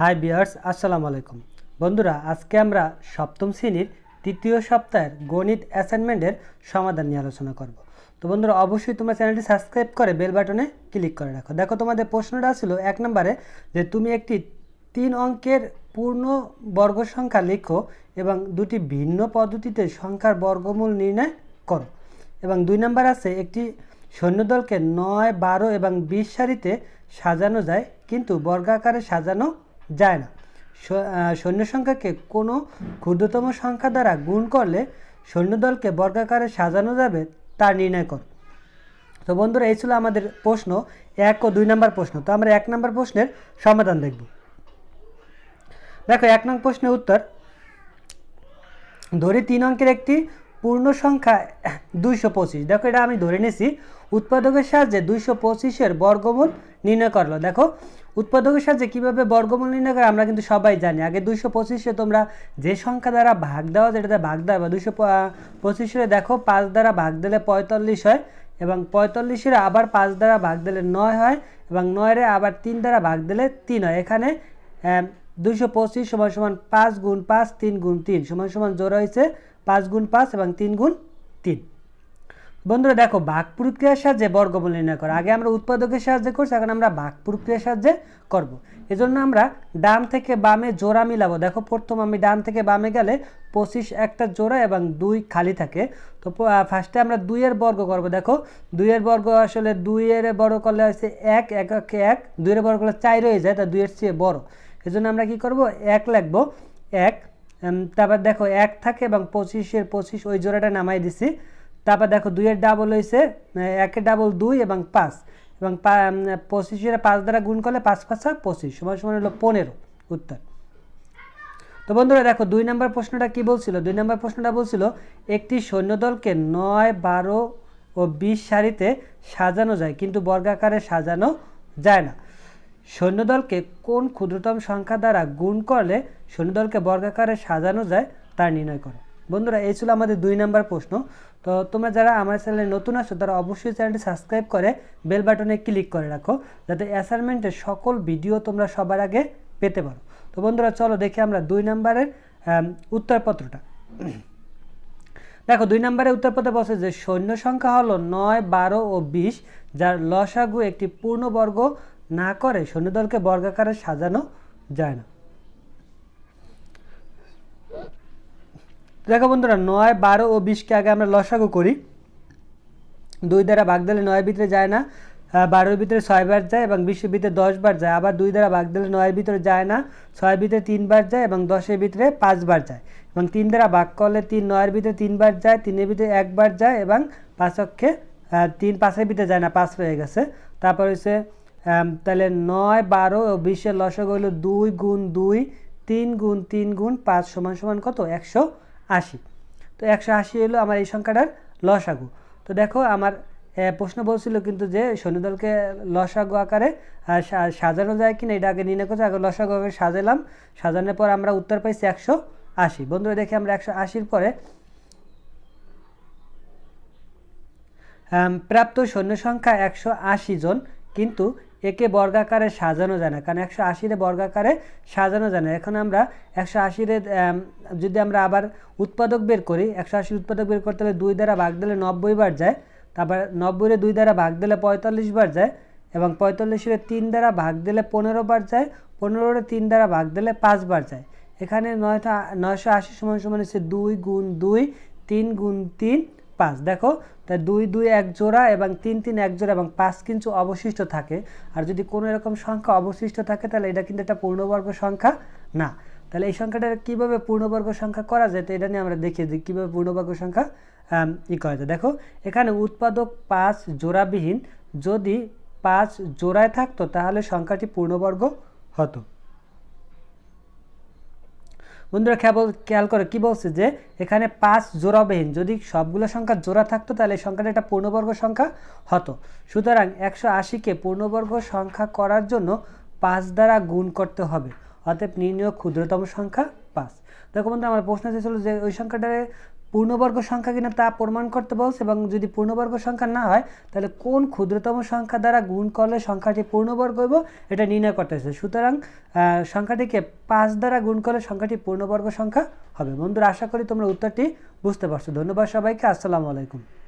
High বিয়ার্স আসসালামু আলাইকুম বন্ধুরা আজকে আমরা সপ্তম শ্রেণীর তৃতীয় সপ্তাহের গণিত অ্যাসাইনমেন্টের সমাধান নিয়ে আলোচনা করব তো বন্ধুরা অবশ্যই তোমার চ্যানেলটি সাবস্ক্রাইব করে বেল বাটনে ক্লিক করে রাখো দেখো তোমাদের প্রশ্নটা ছিল এক নম্বরে যে তুমি একটি তিন অঙ্কের পূর্ণ বর্গ সংখ্যা লেখো এবং দুটি ভিন্ন পদ্ধতিতে সংখ্যার বর্গমূল নির্ণয় করো এবং দুই নম্বর আছে একটি সৈন্যদলকে নয় বারো এবং বিশ সারিতে সাজানো যায় কিন্তু বর্গাকারে সাজানো যায় না সৈন্য সংখ্যাকে কোনো ক্ষুদ্রতম সংখ্যা দ্বারা গুণ করলে সৈন্যদলকে বর্গাকারে সাজানো যাবে তা নির্ণয় কর তো বন্ধুরা এই ছিল আমাদের প্রশ্ন এক ও দুই নম্বর প্রশ্ন তো আমরা এক নম্বর প্রশ্নের সমাধান দেখব দেখো এক নং প্রশ্নের উত্তর ধরে তিন অঙ্কের একটি পূর্ণ সংখ্যা দুইশো পঁচিশ দেখো এটা আমি ধরে নিয়েছি উৎপাদকের সাহায্যে দুইশো পঁচিশের বর্গমূল নির্ণয় করলো দেখো উৎপাদকের সাহায্যে কীভাবে বর্গমূল নির্ণয় করে আমরা কিন্তু সবাই জানি আগে দুশো পঁচিশে তোমরা যে সংখ্যা দ্বারা ভাগ দেওয়া যেটাতে ভাগ দেওয়া বা দুশো পঁচিশে দেখো পাঁচ দ্বারা ভাগ দিলে পঁয়তাল্লিশ হয় এবং পঁয়তাল্লিশের আবার পাঁচ দ্বারা ভাগ দিলে নয় হয় এবং নয়ের আবার তিন দ্বারা ভাগ দিলে তিন হয় এখানে দুশো পঁচিশ সমান সমান পাঁচ গুণ পাঁচ তিন গুণ তিন সমান সমান জোর হয়েছে পাঁচ গুণ পাঁচ এবং তিন গুণ তিন বন্ধুরা দেখো বাঘ প্রক্রিয়ার সাহায্যে বর্গমূল নির্ণয় করা আগে আমরা উৎপাদকের সাহায্যে করছি এখন আমরা বাঘ প্রক্রিয়ার সাহায্যে করব। এজন্য আমরা ডান থেকে বামে জোড়া মিলাবো দেখো প্রথম আমি ডান থেকে বামে গেলে পঁচিশ একটা জোড়া এবং দুই খালি থাকে তো ফার্স্টে আমরা দুইয়ের বর্গ করব দেখো দুইয়ের বর্গ আসলে দুইয়ের বড় করলে হচ্ছে এক এক এক দুইয়ের বর্গ করলে চাই রয়ে যায় তা দুইয়ের চেয়ে বড় এজন্য আমরা কি করব এক লাগবো এক তারপর দেখো এক থাকে এবং পঁচিশের পঁচিশ ওই জোড়াটা নামাই দিছি তারপর দেখো দুইয়ের ডাবল হয়েছে একের ডাবল দুই এবং পাঁচ এবং পঁচিশের পাঁচ দ্বারা গুণ করলে পাঁচ পাঁচা পঁচিশ সমান সমান হলো পনেরো উত্তর তো বন্ধুরা দেখো দুই নম্বর প্রশ্নটা কি বলছিল দুই নম্বর প্রশ্নটা বলছিল একটি সৈন্যদলকে নয় বারো ও বিশ সারিতে সাজানো যায় কিন্তু বর্গাকারে সাজানো যায় না সৈন্যদলকে কোন ক্ষুদ্রতম সংখ্যা দ্বারা গুণ করলে সৈন্যদলকে বর্গাকারে সাজানো যায় তা নির্ণয় করে বন্ধুরা এই ছিল আমাদের দুই নাম্বার প্রশ্ন তো তোমরা যারা আমার চ্যানেলে নতুন আসো তারা অবশ্যই চ্যানেলটি সাবস্ক্রাইব করে বেল বাটনে ক্লিক করে রাখো যাতে অ্যাসাইনমেন্টের সকল ভিডিও তোমরা সবার আগে পেতে পারো তো বন্ধুরা চলো দেখি আমরা দুই নাম্বারের উত্তরপত্রটা দেখো দুই নম্বরে উত্তরপথে বসে যে সৈন্য সংখ্যা হলো নয় বারো ও বিশ যার লসাগু একটি পূর্ণবর্গ না করে সৈন্যদলকে বর্গাকারে সাজানো যায় না দেখো বন্ধুরা নয় বারো ও বিশকে আগে আমরা লসাগু করি দুই দ্বারা ভাগ দিলে নয়ের ভিতরে যায় না বারোর ভিতরে ছয়বার যায় এবং বিশের ভিতরে দশবার যায় আবার দুই দ্বারা ভাগ দিলে নয়ের ভিতরে যায় না ছয়ের ভিতরে তিনবার যায় এবং দশের ভিতরে পাঁচবার যায় এবং তিন দ্বারা ভাগ করলে তিন নয়ের ভিতরে তিনবার যায় তিনের ভিতরে একবার যায় এবং পাঁচ অক্ষে তিন পাঁচের ভিতরে যায় না পাঁচ হয়ে গেছে তারপর হচ্ছে তাহলে নয় বারো ও বিশের লসক হলো দুই গুণ দুই তিন গুণ তিন গুণ পাঁচ সমান সমান কত একশো আশি তো একশো আশি হলো আমার এই সংখ্যাটার লসাগু তো দেখো আমার প্রশ্ন বলছিল কিন্তু যে সৈন্যদলকে লসাগু আকারে সাজানো যায় কিনা এটা আগে নির্ণয় করছে আগে লসাগু আকারে সাজালাম সাজানোর পর আমরা উত্তর পাইছি একশো আশি বন্ধুরা দেখি আমরা একশো আশির পরে প্রাপ্ত সৈন্য সংখ্যা একশো আশি জন কিন্তু একে বর্গাকারে সাজানো যায় না কারণ একশো আশিরে বর্গাকারে সাজানো যায় না এখন আমরা একশো আশিরে যদি আমরা আবার উৎপাদক বের করি একশো আশির উৎপাদক বের করতে হলে দুই দ্বারা ভাগ দিলে নব্বই বার যায় তারপর নব্বইরে দুই দ্বারা ভাগ দিলে পঁয়তাল্লিশ বার যায় এবং পঁয়তাল্লিশের তিন দ্বারা ভাগ দিলে পনেরো বার যায় পনেরোরে তিন দ্বারা ভাগ দিলে পাঁচ বার যায় এখানে নয়টা নয়শো আশি সমান সমান হচ্ছে দুই গুণ দুই তিন গুণ তিন পাঁচ দেখো তাই দুই দুই এক জোড়া এবং তিন তিন এক জোড়া এবং পাঁচ কিন্তু অবশিষ্ট থাকে আর যদি কোনো এরকম সংখ্যা অবশিষ্ট থাকে তাহলে এটা কিন্তু একটা পূর্ণবর্গ সংখ্যা না তাহলে এই সংখ্যাটা কীভাবে পূর্ণবর্গ সংখ্যা করা যায় তো এটা নিয়ে আমরা দেখিয়ে দিই কীভাবে পূর্ণবর্গ সংখ্যা ই করা যায় দেখো এখানে উৎপাদক পাঁচ জোড়াবিহীন যদি পাঁচ জোড়ায় থাকতো তাহলে সংখ্যাটি পূর্ণবর্গ হতো বন্ধুরা খেয়াল খেয়াল করে কি বলছে যে এখানে পাঁচ জোড়াবেহীন যদি সবগুলো সংখ্যা জোড়া থাকতো তাহলে সংখ্যাটা একটা পূর্ণবর্গ সংখ্যা হতো সুতরাং একশো আশিকে পূর্ণবর্গ সংখ্যা করার জন্য পাঁচ দ্বারা গুণ করতে হবে অতএব নির্ণয় ক্ষুদ্রতম সংখ্যা পাঁচ দেখো বন্ধু আমার প্রশ্ন এসেছিলো যে ওই সংখ্যাটারে পূর্ণবর্গ সংখ্যা কিনা তা প্রমাণ করতে বলছে এবং যদি পূর্ণবর্গ সংখ্যা না হয় তাহলে কোন ক্ষুদ্রতম সংখ্যা দ্বারা গুণ করলে সংখ্যাটি পূর্ণবর্গ হইব এটা নির্ণয় করতে হয়েছে সুতরাং সংখ্যাটিকে পাঁচ দ্বারা গুণ করলে সংখ্যাটি পূর্ণবর্গ সংখ্যা হবে বন্ধুরা আশা করি তোমরা উত্তরটি বুঝতে পারছো ধন্যবাদ সবাইকে আসসালামু আলাইকুম